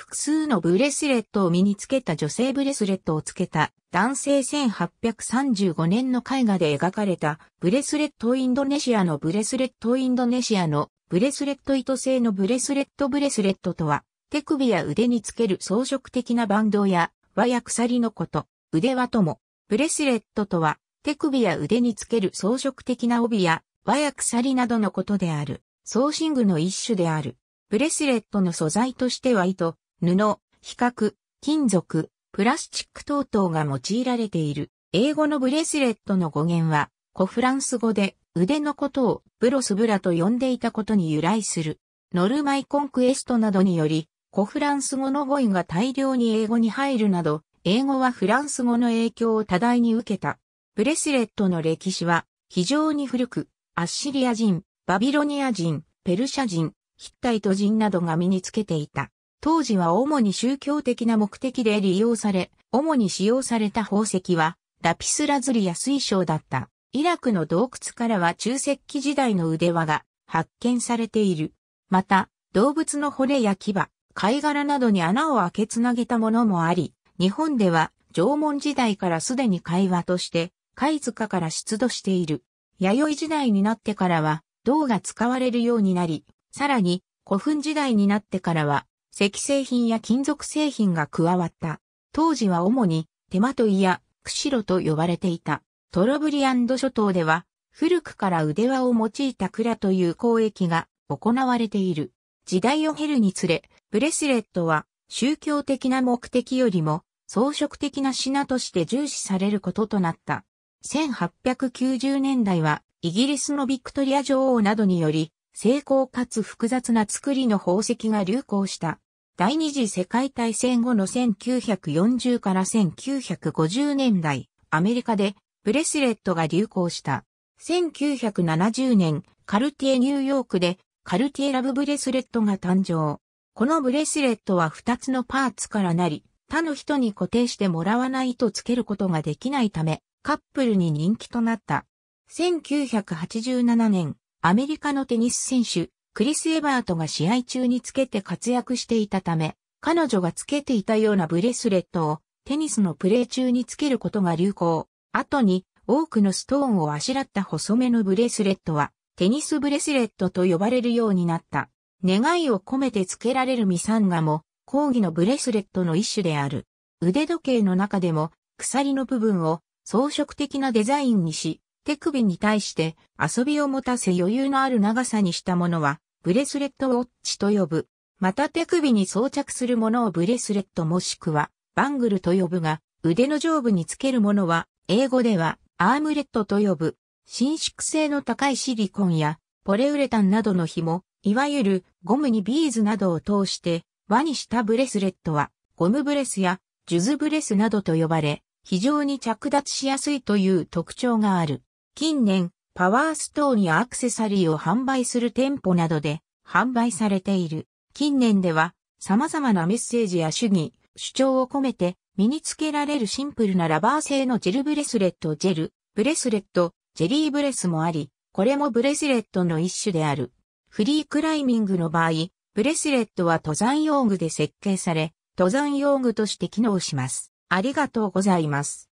複数のブレスレットを身につけた女性ブレスレットをつけた男性1835年の絵画で描かれたブレスレットインドネシアのブレスレットインドネシアのブレスレット糸製のブレスレットブレスレットとは手首や腕につける装飾的なバンドや輪や鎖のこと、腕輪とも、ブレスレットとは手首や腕につける装飾的な帯や輪や鎖などのことである、装身具の一種である。ブレスレットの素材としては糸、布、比較、金属、プラスチック等々が用いられている。英語のブレスレットの語源は、古フランス語で腕のことをブロスブラと呼んでいたことに由来する。ノルマイコンクエストなどにより、古フランス語の語彙が大量に英語に入るなど、英語はフランス語の影響を多大に受けた。ブレスレットの歴史は非常に古く、アッシリア人、バビロニア人、ペルシャ人、ヒッタイト人などが身につけていた。当時は主に宗教的な目的で利用され、主に使用された宝石は、ラピスラズリや水晶だった。イラクの洞窟からは中石器時代の腕輪が発見されている。また、動物の骨や牙、貝殻などに穴を開けつなげたものもあり、日本では縄文時代からすでに会話として、貝塚から出土している。弥生時代になってからは、銅が使われるようになり、さらに古墳時代になってからは、石製品や金属製品が加わった。当時は主に手間といや釧路と呼ばれていた。トロブリアンド諸島では古くから腕輪を用いた蔵という交易が行われている。時代を経るにつれ、ブレスレットは宗教的な目的よりも装飾的な品として重視されることとなった。1890年代はイギリスのビクトリア女王などにより、精巧かつ複雑な作りの宝石が流行した。第二次世界大戦後の1940から1950年代、アメリカでブレスレットが流行した。1970年、カルティエニューヨークでカルティエラブブレスレットが誕生。このブレスレットは2つのパーツからなり、他の人に固定してもらわないとつけることができないため、カップルに人気となった。1987年、アメリカのテニス選手、クリス・エバートが試合中につけて活躍していたため、彼女がつけていたようなブレスレットをテニスのプレー中につけることが流行。後に多くのストーンをあしらった細めのブレスレットはテニスブレスレットと呼ばれるようになった。願いを込めてつけられるミサンガも抗議のブレスレットの一種である。腕時計の中でも鎖の部分を装飾的なデザインにし、手首に対して遊びを持たせ余裕のある長さにしたものは、ブレスレットウォッチと呼ぶ。また手首に装着するものをブレスレットもしくは、バングルと呼ぶが、腕の上部につけるものは、英語では、アームレットと呼ぶ。伸縮性の高いシリコンや、ポレウレタンなどの紐、いわゆるゴムにビーズなどを通して輪にしたブレスレットはゴムブレスやジュズブレスなどと呼ばれ非常に着脱しやすいという特徴がある。近年、パワーストーンやアクセサリーを販売する店舗などで販売されている。近年では様々なメッセージや主義、主張を込めて身につけられるシンプルなラバー製のジェルブレスレット、ジェル、ブレスレット、ジェリーブレスもあり、これもブレスレットの一種である。フリークライミングの場合、ブレスレットは登山用具で設計され、登山用具として機能します。ありがとうございます。